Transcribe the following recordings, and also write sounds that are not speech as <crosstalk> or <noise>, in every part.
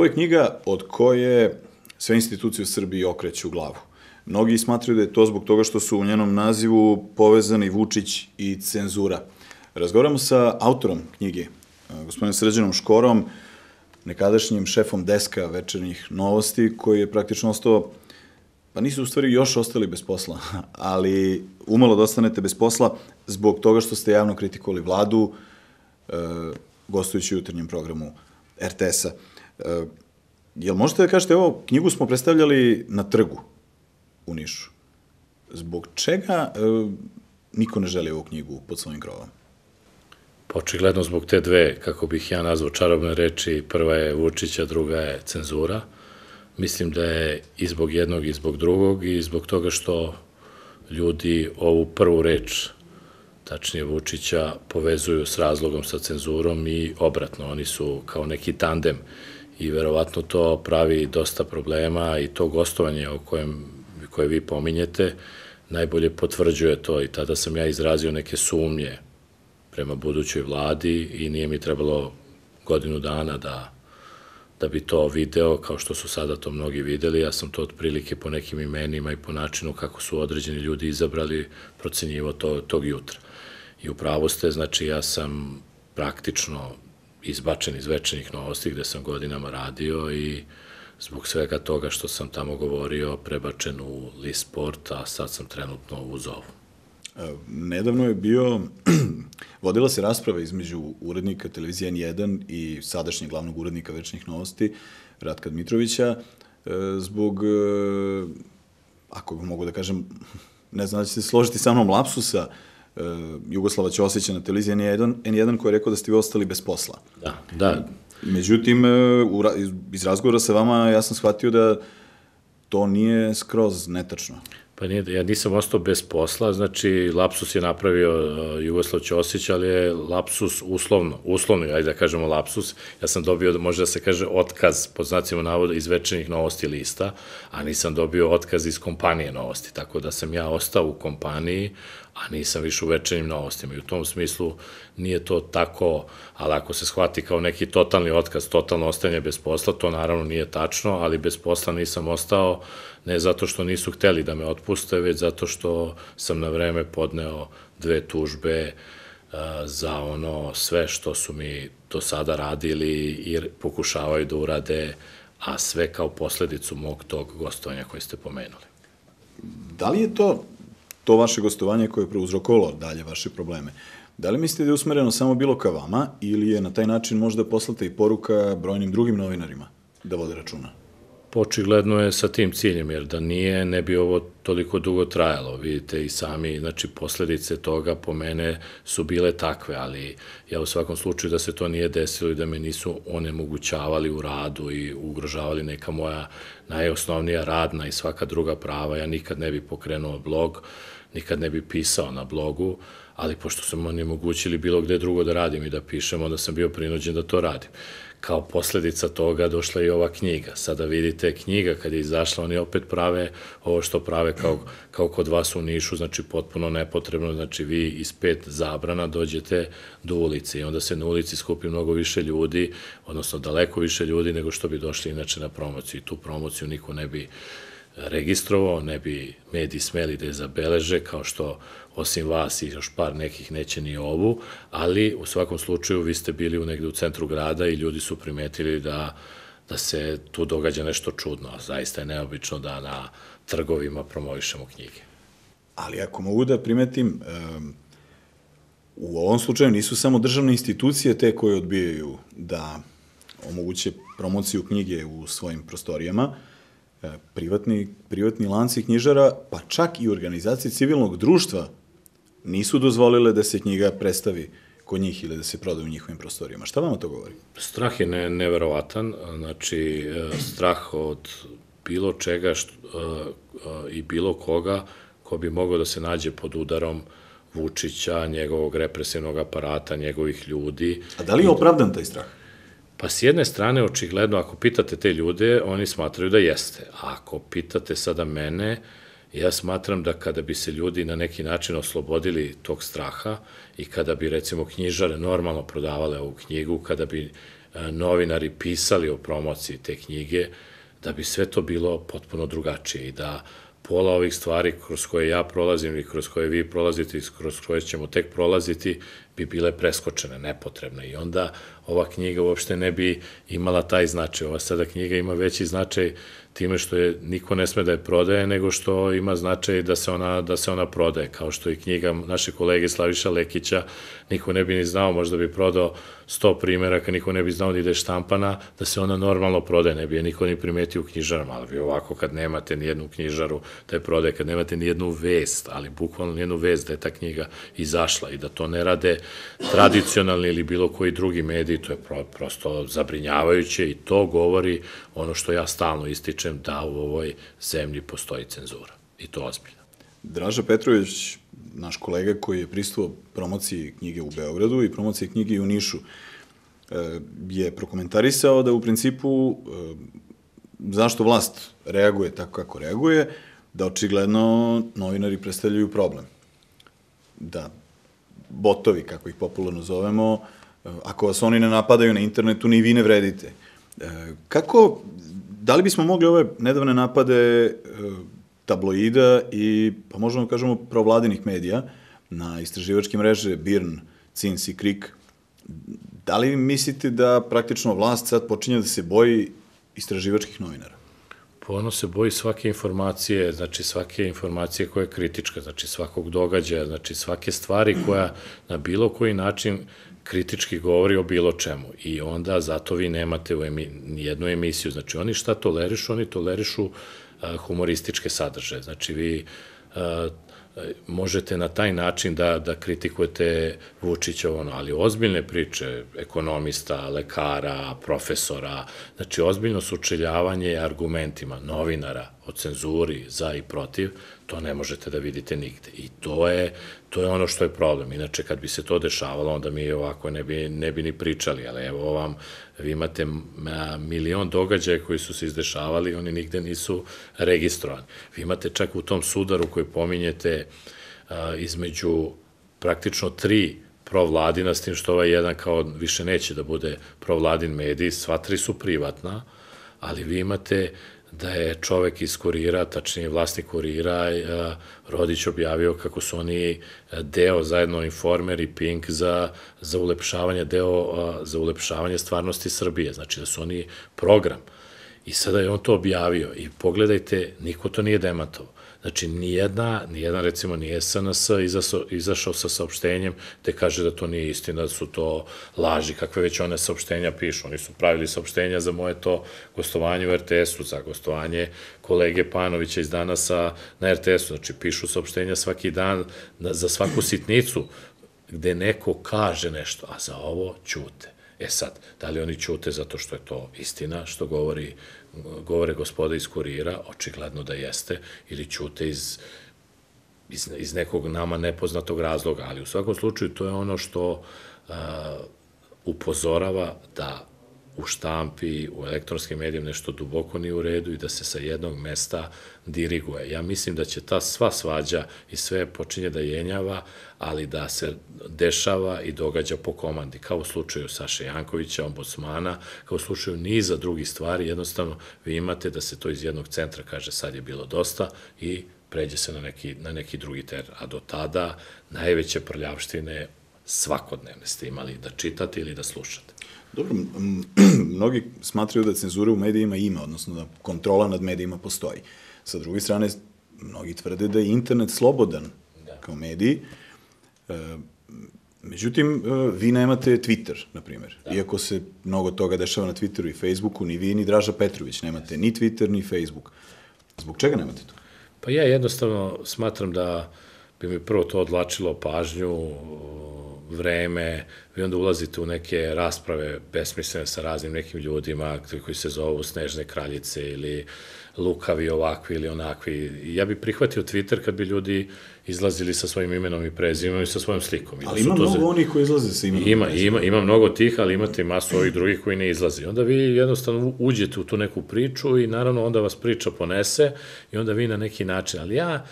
Ovo je knjiga od koje sve institucije u Srbiji okreću glavu. Mnogi smatraju da je to zbog toga što su u njenom nazivu povezani Vučić i cenzura. Razgovaramo sa autorom knjige, gospodinom Sređenom Škorom, nekadašnjim šefom deska večernjih novosti, koji je praktično ostao, pa nisu u stvari još ostali bez posla, <laughs> ali umalo da ostanete bez posla zbog toga što ste javno kritikovali vladu, eh, gostujući u jutarnjem programu RTS-a. E, jel možete da kažete, evo, knjigu smo predstavljali na trgu u Nišu. Zbog čega e, niko ne želi ovu knjigu pod svojim krovom? Pa očigledno zbog te dve, kako bih ja nazvao čarobne reči, prva je Vučića, druga je cenzura. Mislim da je i zbog jednog i zbog drugog i zbog toga što ljudi ovu prvu reč, tačnije Vučića, povezuju s razlogom sa cenzurom i obratno, oni su kao neki tandem i verovatno to pravi dosta problema i to gostovanje o kojem, koje vi pominjete najbolje potvrđuje to i tada sam ja izrazio neke sumnje prema budućoj vladi i nije mi trebalo godinu dana da da bi to video, kao što su sada to mnogi videli, ja sam to otprilike po nekim imenima i po načinu kako su određeni ljudi izabrali procenjivo to, tog jutra. I upravo ste, znači ja sam praktično izbačen iz večernjih novosti gde sam godinama radio i zbog svega toga što sam tamo govorio prebačen u list sport, a sad sam trenutno u zovu. E, nedavno je bio, <clears throat> vodila se rasprava između urednika televizije N1 i sadašnjeg glavnog urednika Večnih novosti, Ratka Dmitrovića, e, zbog, e, ako mogu da kažem, ne znam da ćete složiti sa mnom, lapsusa, E, Jugoslava Ćosića na televiziji N1, N1 koji je rekao da ste vi ostali bez posla. Da, da. Međutim, e, iz razgovora sa vama ja sam shvatio da to nije skroz netačno. Pa nije, ja nisam ostao bez posla, znači lapsus je napravio e, Jugoslav Ćosić, ali je lapsus uslovno, uslovno, ajde da kažemo lapsus, ja sam dobio, može da se kaže, otkaz, pod znacima navoda, iz večernih novosti lista, a nisam dobio otkaz iz kompanije novosti, tako da sam ja ostao u kompaniji, a nisam više u večernjim novostima i u tom smislu nije to tako, ali ako se shvati kao neki totalni otkaz, totalno ostajanje bez posla, to naravno nije tačno, ali bez posla nisam ostao ne zato što nisu hteli da me otpuste, već zato što sam na vreme podneo dve tužbe eh, za ono sve što su mi do sada radili i pokušavaju da urade, a sve kao posledicu mog tog gostovanja koji ste pomenuli. Da li je to to vaše gostovanje koje je prouzrokovalo dalje vaše probleme. Da li mislite da je usmereno samo bilo ka vama ili je na taj način možda poslata i poruka brojnim drugim novinarima da vode računa? Očigledno je sa tim ciljem, jer da nije, ne bi ovo toliko dugo trajalo. Vidite i sami, znači, posledice toga po mene su bile takve, ali ja u svakom slučaju da se to nije desilo i da me nisu onemogućavali u radu i ugrožavali neka moja najosnovnija radna i svaka druga prava. Ja nikad ne bi pokrenuo blog, nikad ne bi pisao na blogu, ali pošto sam oni mogućili bilo gde drugo da radim i da pišem, onda sam bio prinuđen da to radim. Kao posledica toga došla i ova knjiga. Sada vidite, knjiga kad je izašla, oni opet prave ovo što prave kao, kao kod vas u Nišu, znači potpuno nepotrebno, znači vi iz pet zabrana dođete do ulice i onda se na ulici skupi mnogo više ljudi, odnosno daleko više ljudi nego što bi došli inače na promociju i tu promociju niko ne bi registrovao, ne bi mediji smeli da je zabeleže, kao što osim vas i još par nekih neće ni ovu, ali u svakom slučaju vi ste bili u negde u centru grada i ljudi su primetili da da se tu događa nešto čudno. Zaista je neobično da na trgovima promovišemo knjige. Ali ako mogu da primetim, um, u ovom slučaju nisu samo državne institucije te koje odbijaju da omoguće promociju knjige u svojim prostorijama, uh, E, privatni, privatni lanci knjižara, pa čak i organizacije civilnog društva nisu dozvolile da se knjiga predstavi kod njih ili da se prodaju u njihovim prostorijama. Šta vam to govori? Strah je ne, neverovatan, znači e, strah od bilo čega što, e, i bilo koga ko bi mogao da se nađe pod udarom Vučića, njegovog represivnog aparata, njegovih ljudi. A da li je opravdan taj strah? Pa s jedne strane, očigledno, ako pitate te ljude, oni smatraju da jeste. A ako pitate sada mene, ja smatram da kada bi se ljudi na neki način oslobodili tog straha i kada bi, recimo, knjižare normalno prodavale ovu knjigu, kada bi e, novinari pisali o promociji te knjige, da bi sve to bilo potpuno drugačije i da pola ovih stvari kroz koje ja prolazim i kroz koje vi prolazite i kroz koje ćemo tek prolaziti bi bile preskočene, nepotrebne i onda ova knjiga uopšte ne bi imala taj značaj. Ova sada knjiga ima veći značaj time što je niko ne sme da je prodaje, nego što ima značaj da se ona, da se ona prodaje, kao što i knjiga naše kolege Slaviša Lekića, niko ne bi ni znao, možda bi prodao 100 kad niko ne bi znao da je štampana, da se ona normalno prodaje, ne bi je niko ni primetio u knjižarama, ali vi ovako kad nemate ni jednu knjižaru da je prodaje, kad nemate ni jednu vest, ali bukvalno ni jednu vest da je ta knjiga izašla i da to ne rade tradicionalni ili bilo koji drugi mediji, to je pro, prosto zabrinjavajuće i to govori ono što ja stalno ističem da u ovoj zemlji postoji cenzura i to ozbiljno. Draža Petrović, naš kolega koji je pristuo promociji knjige u Beogradu i promociji knjige u Nišu, e, je prokomentarisao da u principu e, zašto vlast reaguje tako kako reaguje, da očigledno novinari predstavljaju problem. Da botovi, kako ih popularno zovemo, e, ako vas oni ne napadaju na internetu, ni vi ne vredite. E, kako, da li bismo mogli ove nedavne napade e, tabloida i, pa možemo da kažemo, provladinih medija na istraživačke mreže Birn, Cins i Krik, da li mislite da praktično vlast sad počinje da se boji istraživačkih novinara? ono se boji svake informacije, znači svake informacije koja je kritička, znači svakog događaja, znači svake stvari koja na bilo koji način kritički govori o bilo čemu i onda zato vi nemate u emi, jednu emisiju. Znači oni šta tolerišu? Oni tolerišu a, humorističke sadržaje. Znači vi a, možete na taj način da, da kritikujete Vučića, ono, ali ozbiljne priče ekonomista, lekara, profesora, znači ozbiljno sučeljavanje argumentima, novinara, o cenzuri za i protiv, to ne možete da vidite nigde. I to je, to je ono što je problem. Inače, kad bi se to dešavalo, onda mi ovako ne bi, ne bi ni pričali, ali evo vam, vi imate milion događaja koji su se izdešavali, oni nigde nisu registrovani. Vi imate čak u tom sudaru koji pominjete a, između praktično tri provladina, s tim što ovaj jedan kao više neće da bude provladin mediji, sva tri su privatna, ali vi imate da je čovek iz kurira, tačnije vlasnik kurira, e, Rodić objavio kako su oni e, deo zajedno Informer i Pink za, za ulepšavanje deo, e, za ulepšavanje stvarnosti Srbije, znači da su oni program. I sada je on to objavio i pogledajte, niko to nije dematovo. Znači, nijedna, nijedan, recimo, ni SNS izašao, izašao sa saopštenjem te kaže da to nije istina, da su to laži, kakve već one saopštenja pišu. Oni su pravili saopštenja za moje to gostovanje u RTS-u, za gostovanje kolege Panovića iz danasa na RTS-u. Znači, pišu saopštenja svaki dan za svaku sitnicu gde neko kaže nešto, a za ovo ćute. E sad, da li oni ćute zato što je to istina, što govori govore gospoda iz kurira, očigledno da jeste, ili ćute iz, iz, iz nekog nama nepoznatog razloga, ali u svakom slučaju to je ono što uh, upozorava da u štampi, u elektronskim medijima nešto duboko nije u redu i da se sa jednog mesta diriguje. Ja mislim da će ta sva svađa i sve počinje da jenjava, ali da se dešava i događa po komandi, kao u slučaju Saše Jankovića, ombudsmana, kao u slučaju niza drugih stvari, jednostavno vi imate da se to iz jednog centra kaže sad je bilo dosta i pređe se na neki, na neki drugi teren. A do tada najveće prljavštine svakodnevne ste imali da čitate ili da slušate. Dobro, <clears throat> mnogi smatraju da cenzura u medijima ima, odnosno da kontrola nad medijima postoji. Sa druge strane, mnogi tvrde da je internet slobodan da. kao mediji. E, međutim, e, vi nemate Twitter, na primjer. Da. Iako se mnogo toga dešava na Twitteru i Facebooku, ni vi, ni Draža Petrović nemate ni Twitter, ni Facebook. Zbog čega nemate to? Pa ja jednostavno smatram da bi mi prvo to odlačilo pažnju, vreme, vi onda ulazite u neke rasprave besmislene sa raznim nekim ljudima koji se zovu Snežne kraljice ili lukavi ovakvi ili onakvi. Ja bih prihvatio Twitter kad bi ljudi izlazili sa svojim imenom i prezimom i sa svojom slikom. I da ali ima mnogo za... onih koji izlaze sa imenom ima, i ima, ima mnogo tih, ali imate i masu ovih drugih koji ne izlazi. Onda vi jednostavno uđete u tu neku priču i naravno onda vas priča ponese i onda vi na neki način. Ali ja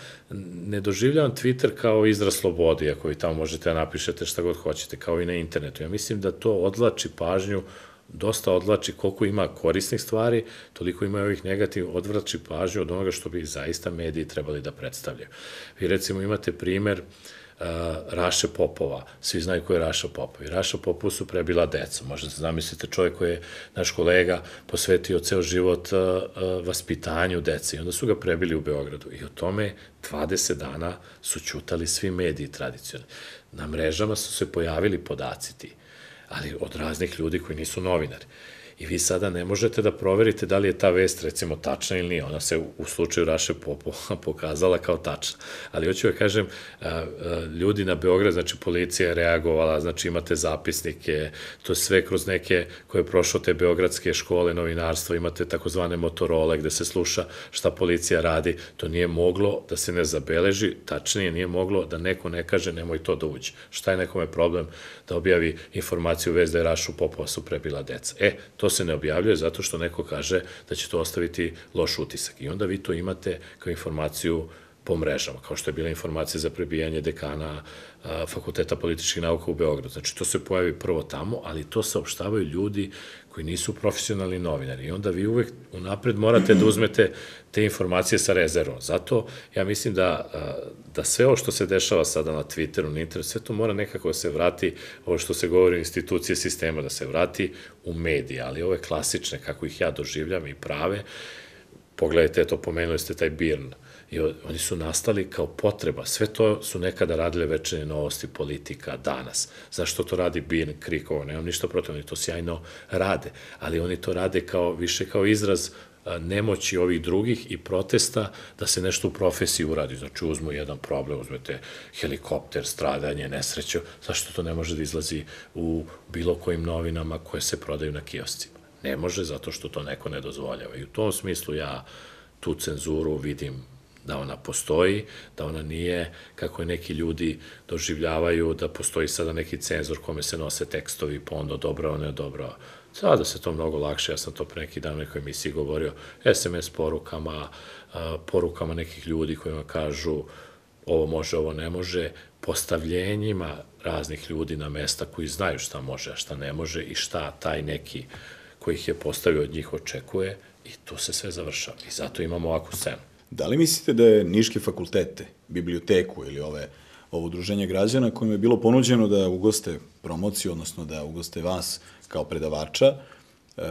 ne doživljavam Twitter kao izraz slobode, koji tamo možete da napišete šta god hoćete, kao i na internetu internetu. Ja mislim da to odlači pažnju, dosta odlači koliko ima korisnih stvari, toliko ima ovih negativ, odvrači pažnju od onoga što bi zaista mediji trebali da predstavljaju. Vi recimo imate primer uh, Eh, Raša Popova. Svi znaju ko je Raša Popova, I Raša Popova su prebila deca. Možda se zamislite čovjek koji je naš kolega posvetio ceo život eh, eh, vaspitanju dece. I onda su ga prebili u Beogradu. I o tome 20 dana su čutali svi mediji tradicionalni. Na mrežama su se pojavili podaci ti, ali od raznih ljudi koji nisu novinari i vi sada ne možete da proverite da li je ta vest recimo tačna ili nije. Ona se u slučaju Raše Popova <laughs> pokazala kao tačna. Ali hoću da kažem, ljudi na Beograd, znači policija je reagovala, znači imate zapisnike, to sve kroz neke koje je prošlo te beogradske škole, novinarstvo, imate takozvane motorole gde se sluša šta policija radi. To nije moglo da se ne zabeleži, tačnije nije moglo da neko ne kaže nemoj to da uđe. Šta je nekome problem da objavi informaciju vez da je Rašu Popova su prebila deca? E, to se ne objavljuje zato što neko kaže da će to ostaviti loš utisak. I onda vi to imate kao informaciju po mrežama, kao što je bila informacija za prebijanje dekana Fakulteta političkih nauka u Beogradu. Znači, to se pojavi prvo tamo, ali to saopštavaju ljudi koji nisu profesionalni novinari. I onda vi uvek unapred morate da uzmete te informacije sa rezervom. Zato ja mislim da, da sve ovo što se dešava sada na Twitteru, na internetu, sve to mora nekako da se vrati, ovo što se govori u institucije sistema, da se vrati u medije, ali ove klasične, kako ih ja doživljam i prave, pogledajte, eto, pomenuli ste taj Birn, uh, I oni su nastali kao potreba. Sve to su nekada radile večernje novosti, politika, danas. Zašto to radi Bin Krik, ovo nemam ništa protiv, oni to sjajno rade. Ali oni to rade kao, više kao izraz e, nemoći ovih drugih i protesta da se nešto u profesiji uradi. Znači uzmu jedan problem, uzmete helikopter, stradanje, nesreću, zašto to ne može da izlazi u bilo kojim novinama koje se prodaju na kioscima. Ne može zato što to neko ne dozvoljava. I u tom smislu ja tu cenzuru vidim da ona postoji, da ona nije, kako je neki ljudi doživljavaju, da postoji sada neki cenzor kome se nose tekstovi, pa dobro, ono ne dobro. Sada se to mnogo lakše, ja sam to pre neki dan u nekoj emisiji govorio, SMS porukama, porukama nekih ljudi kojima kažu ovo može, ovo ne može, postavljenjima raznih ljudi na mesta koji znaju šta može, a šta ne može i šta taj neki koji ih je postavio od njih očekuje i to se sve završava. I zato imamo ovakvu scenu. Da li mislite da je Niške fakultete, biblioteku ili ove, ovo udruženje građana kojim je bilo ponuđeno da ugoste promociju, odnosno da ugoste vas kao predavača, e,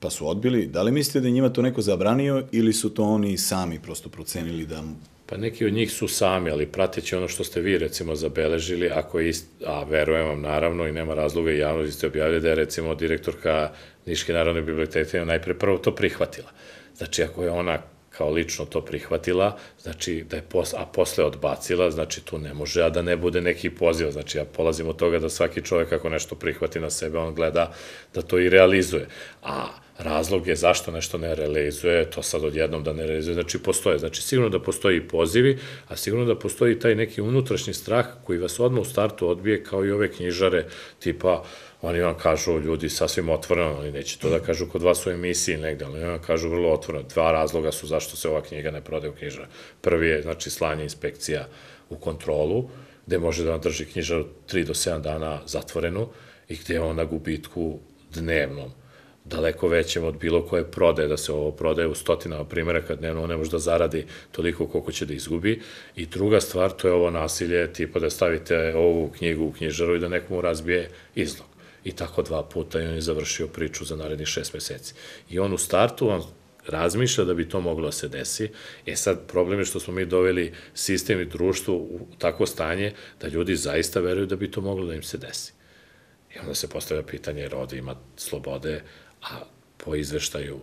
pa su odbili, da li mislite da je njima to neko zabranio ili su to oni sami prosto procenili da Pa neki od njih su sami, ali prateći ono što ste vi recimo zabeležili, ako je ist, a verujem vam naravno i nema razloga i javno ste objavili da je recimo direktorka Niške narodne biblioteke najpre prvo to prihvatila. Znači ako je ona kao lično to prihvatila, znači da je pos, a posle odbacila, znači tu ne može, a da ne bude neki poziv, znači ja polazim od toga da svaki čovek ako nešto prihvati na sebe, on gleda da to i realizuje. A razlog je zašto nešto ne realizuje, to sad odjednom da ne realizuje, znači postoje. Znači sigurno da postoji pozivi, a sigurno da postoji taj neki unutrašnji strah koji vas odmah u startu odbije kao i ove knjižare tipa uh, oni vam kažu ljudi sasvim otvoreno, ali neće to da kažu kod vas u emisiji negde, ali oni vam kažu vrlo otvoreno. Dva razloga su zašto se ova knjiga ne prode u knjižara. Prvi je, znači, slanje inspekcija u kontrolu, gde može da vam drži knjižar 3 do 7 dana zatvorenu i gde je on gubitku dnevnom daleko većem od bilo koje prodaje, da se ovo prodaje u stotinama kad dnevno, ne može da zaradi toliko koliko će da izgubi. I druga stvar, to je ovo nasilje, tipa da stavite ovu knjigu u knjižaru i da nekomu razbije izlog. I tako dva puta i on je završio priču za narednih šest meseci. I on u startu, on razmišlja da bi to moglo da se desi. E sad, problem je što smo mi doveli sistem i društvo u tako stanje da ljudi zaista veruju da bi to moglo da im se desi. I onda se postavlja pitanje, jer ovde ima slobode, a po izveštaju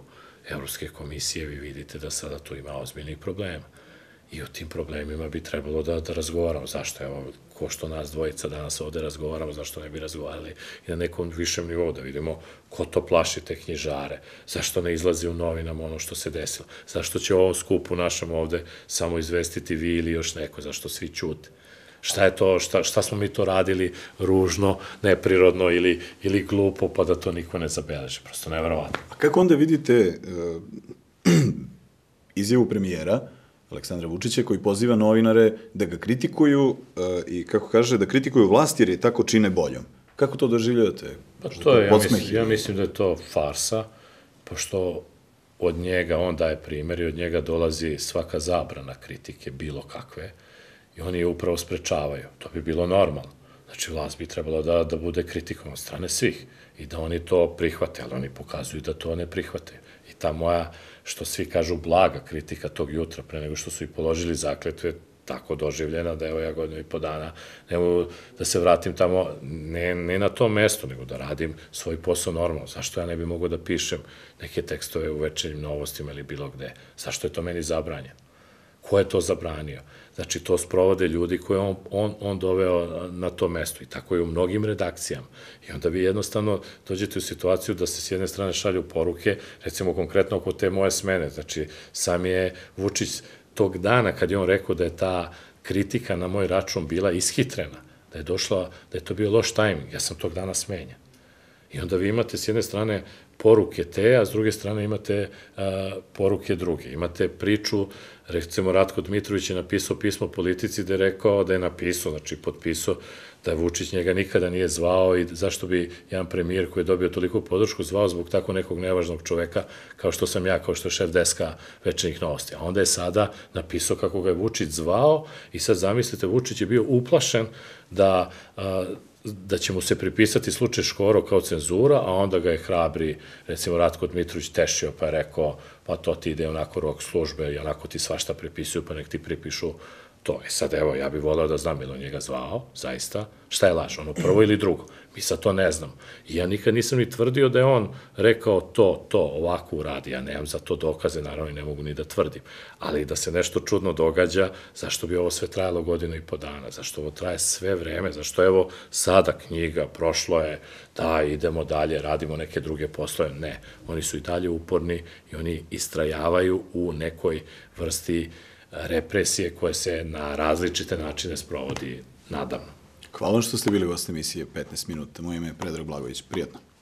Evropske komisije vi vidite da sada tu ima ozbiljnih problema i o tim problemima bi trebalo da, da razgovaramo. Zašto? Evo, ko što nas dvojica danas ovde razgovaramo, zašto ne bi razgovarali i na nekom višem nivou da vidimo ko to plaši te knjižare, zašto ne izlazi u novinama ono što se desilo, zašto će ovom skupu našem ovde samo izvestiti vi ili još neko, zašto svi ćute šta je to, šta, šta smo mi to radili ružno, neprirodno ili, ili glupo, pa da to niko ne zabeleže. Prosto neverovatno. A kako onda vidite uh, <clears throat> izjavu premijera, uh, Aleksandra Vučića, koji poziva novinare da ga kritikuju eh, i, kako kaže, da kritikuju vlast jer je tako čine boljom. Kako to doživljavate? Pa to je, ja mislim, ja mislim da je to farsa, pošto od njega on daje primjer i od njega dolazi svaka zabrana kritike, bilo kakve, i oni je upravo sprečavaju. To bi bilo normalno. Znači, vlast bi trebala da, da bude od strane svih i da oni to prihvate, ali oni pokazuju da to ne prihvate. I ta moja, što svi kažu, blaga kritika tog jutra, pre nego što su i položili zakletve, tako doživljena da evo ja godinu i po dana ne mogu da se vratim tamo, ne, ne na to mesto, nego da radim svoj posao normalno. Zašto ja ne bi mogao da pišem neke tekstove u večernjim novostima ili bilo gde? Zašto je to meni zabranjeno? Ko je to zabranio? Znači, to sprovode ljudi koje on, on, on doveo na to mesto i tako je u mnogim redakcijama. I onda vi jednostavno dođete u situaciju da se s jedne strane šalju poruke, recimo konkretno oko te moje smene. Znači, sam je Vučić tog dana kad je on rekao da je ta kritika na moj račun bila ishitrena, da je došla, da je to bio loš tajming, ja sam tog dana smenjen. I onda vi imate s jedne strane poruke te, a s druge strane imate a, poruke druge. Imate priču, recimo Ratko Dmitrović je napisao pismo politici da je rekao da je napisao, znači potpisao, da Vučić njega nikada nije zvao i zašto bi jedan premijer koji je dobio toliko podršku zvao zbog tako nekog nevažnog čoveka kao što sam ja, kao što je šef deska večernih novosti. A onda je sada napisao kako ga je Vučić zvao i sad zamislite, Vučić je bio uplašen da a, da će mu se pripisati slučaj Škoro kao cenzura, a onda ga je hrabri, recimo Ratko Dmitruć, tešio pa je rekao, pa to ti ide onako rok službe i onako ti svašta pripisuju, pa nek ti pripišu to. E sad, evo, ja bih volao da znam ili on njega zvao, zaista, šta je laž, ono prvo ili drugo. Mi sad to ne znamo. I ja nikad nisam ni tvrdio da je on rekao to, to, ovako uradi. Ja nemam za to dokaze, naravno i ne mogu ni da tvrdim. Ali da se nešto čudno događa, zašto bi ovo sve trajalo godinu i po dana? Zašto ovo traje sve vreme? Zašto evo sada knjiga, prošlo je, da, idemo dalje, radimo neke druge poslove? Ne, oni su i dalje uporni i oni istrajavaju u nekoj vrsti represije koje se na različite načine sprovodi nadavno. Hvala što ste bili gost emisije 15 minuta. Moje ime je Predrag Blagović. Prijatno.